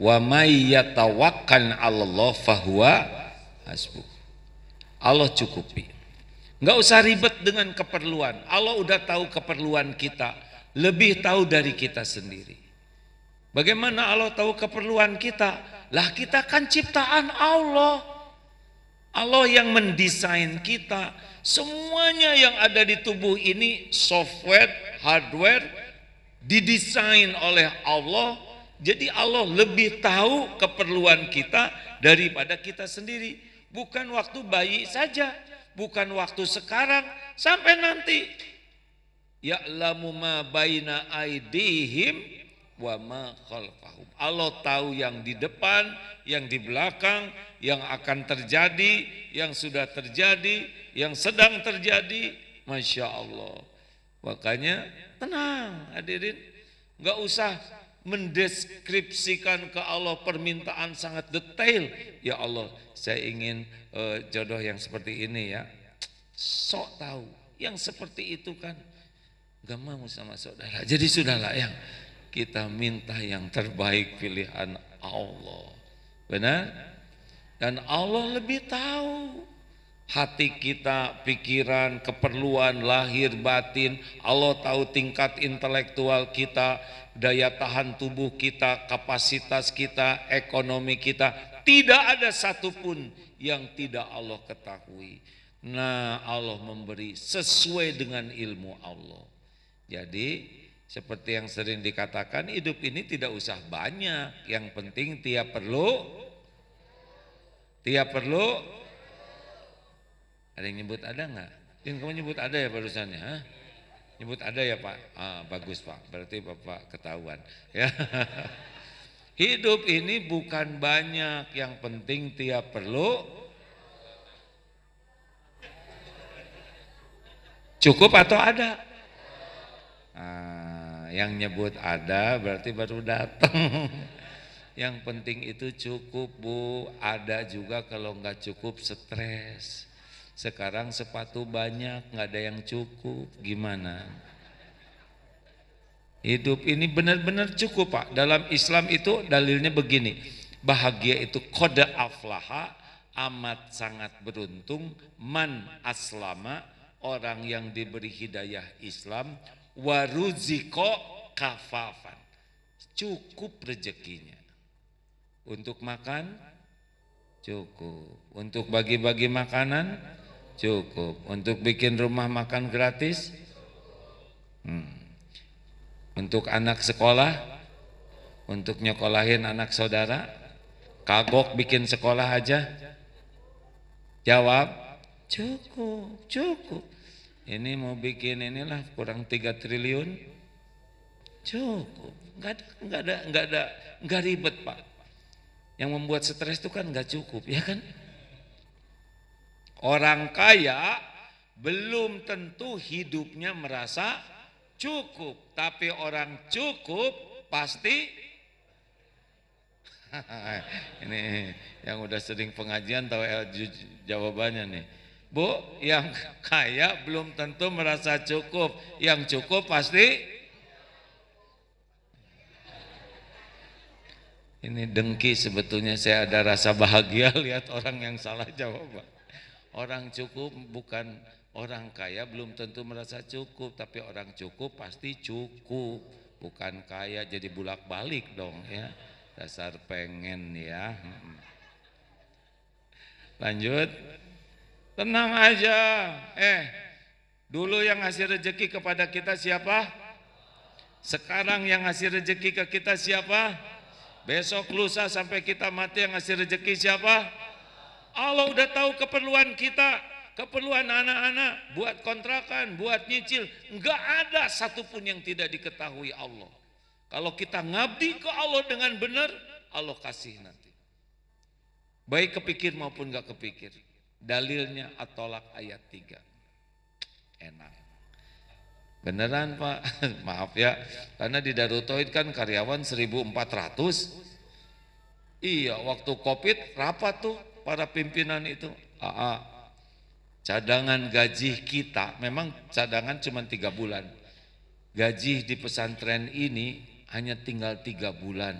wa may yatawakkal 'alallah fahuwa hasbuh. Allah cukupi. Enggak usah ribet dengan keperluan. Allah udah tahu keperluan kita, lebih tahu dari kita sendiri. Bagaimana Allah tahu keperluan kita? Lah kita kan ciptaan Allah. Allah yang mendesain kita. Semuanya yang ada di tubuh ini software, hardware didesain oleh Allah jadi Allah lebih tahu keperluan kita daripada kita sendiri. Bukan waktu bayi saja, bukan waktu sekarang sampai nanti. Ya'lamu ma baina aidihim wa ma khalfahum. Allah tahu yang di depan, yang di belakang, yang akan terjadi, yang sudah terjadi, yang sedang terjadi. Masya Allah. Makanya tenang hadirin. Enggak usah mendeskripsikan ke Allah permintaan sangat detail. Ya Allah, saya ingin uh, jodoh yang seperti ini ya. Sok tahu, yang seperti itu kan gak mau sama saudara. Jadi sudahlah yang kita minta yang terbaik pilihan Allah. Benar? Dan Allah lebih tahu hati kita, pikiran, keperluan, lahir, batin. Allah tahu tingkat intelektual kita, daya tahan tubuh kita, kapasitas kita, ekonomi kita. Tidak ada satupun yang tidak Allah ketahui. Nah Allah memberi sesuai dengan ilmu Allah. Jadi seperti yang sering dikatakan hidup ini tidak usah banyak. Yang penting tiap perlu. Tiap perlu ada yang nyebut ada nggak? Yang kamu nyebut ada ya barusan ya? Nyebut ada ya Pak? Ah, bagus Pak, berarti Bapak ketahuan. Ya. Hidup ini bukan banyak, yang penting tiap perlu. Cukup atau ada? Ah, yang nyebut ada berarti baru datang. Yang penting itu cukup bu, ada juga kalau nggak cukup stres. Sekarang sepatu banyak, nggak ada yang cukup, gimana? Hidup ini benar-benar cukup Pak. Dalam Islam itu dalilnya begini. Bahagia itu kode aflaha, amat sangat beruntung, man aslama, orang yang diberi hidayah Islam, waruziko kafafan. Cukup rezekinya. Untuk makan, cukup. Untuk bagi-bagi makanan, Cukup. Untuk bikin rumah makan gratis? Hmm. Untuk anak sekolah? Untuk nyokolahin anak saudara? Kagok bikin sekolah aja? Jawab? Cukup, cukup. Ini mau bikin inilah kurang 3 triliun. Cukup. nggak ada ada nggak ada ribet, Pak. Yang membuat stres itu kan nggak cukup, ya kan? Orang kaya belum tentu hidupnya merasa cukup, tapi orang cukup pasti ini yang udah sering pengajian tahu ya, jawabannya nih. Bu, yang kaya belum tentu merasa cukup, yang cukup pasti Ini dengki sebetulnya saya ada rasa bahagia lihat orang yang salah jawab orang cukup bukan orang kaya belum tentu merasa cukup, tapi orang cukup pasti cukup, bukan kaya jadi bulak-balik dong ya. Dasar pengen ya. Lanjut. Tenang aja. Eh, dulu yang ngasih rejeki kepada kita siapa? Sekarang yang ngasih rejeki ke kita siapa? Besok lusa sampai kita mati yang ngasih rezeki siapa? Allah udah tahu keperluan kita, keperluan anak-anak, buat kontrakan, buat nyicil. Enggak ada satupun yang tidak diketahui Allah. Kalau kita ngabdi ke Allah dengan benar, Allah kasih nanti. Baik kepikir maupun gak kepikir. Dalilnya atolak ayat 3. Enak. Beneran Pak, maaf ya. Karena di Darutoid kan karyawan 1400. Iya, waktu COVID rapat tuh para pimpinan itu? Aa, cadangan gaji kita, memang cadangan cuma tiga bulan. Gaji di pesantren ini hanya tinggal tiga bulan.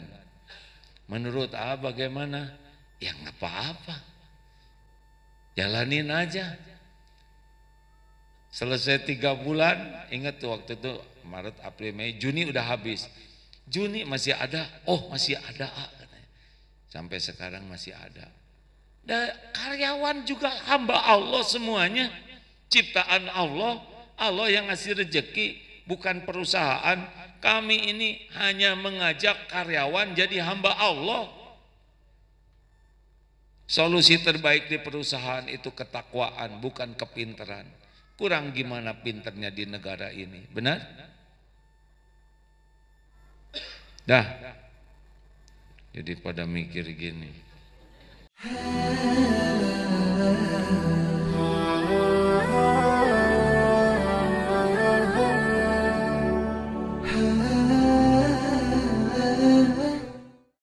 Menurut aa bagaimana? Ya nggak apa-apa. Jalanin aja. Selesai tiga bulan, ingat tuh waktu itu Maret, April, Mei, Juni udah habis. Juni masih ada, oh masih ada aa. Sampai sekarang masih ada. Nah, karyawan juga hamba Allah semuanya. Ciptaan Allah, Allah yang ngasih rejeki, bukan perusahaan. Kami ini hanya mengajak karyawan jadi hamba Allah. Solusi terbaik di perusahaan itu ketakwaan, bukan kepinteran. Kurang gimana pinternya di negara ini, benar? Dah. Jadi pada mikir gini. Hello.